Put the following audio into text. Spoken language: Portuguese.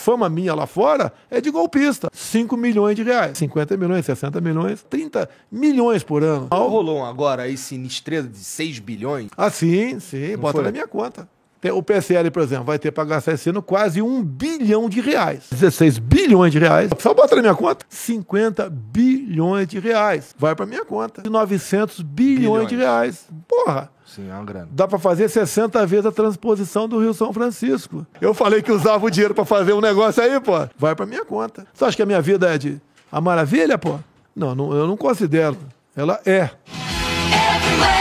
fama minha lá fora é de golpista. 5 milhões de reais. 50 milhões, 60 milhões, 30 milhões por ano. Não rolou agora esse sinistreza de 6 bilhões? Ah, sim, sim. Não bota foi? na minha conta. O PSL, por exemplo, vai ter para gastar esse ano quase um bilhão de reais. 16 bilhões de reais. Só bota na minha conta. 50 bilhões de reais. Vai para minha conta. 900 bilhões, bilhões, de reais. Porra. Sim, é uma grana. Dá para fazer 60 vezes a transposição do Rio São Francisco. Eu falei que usava o dinheiro para fazer um negócio aí, pô. Vai para minha conta. Você acha que a minha vida é de a maravilha, pô? Não, não eu não considero. Ela é. Everywhere.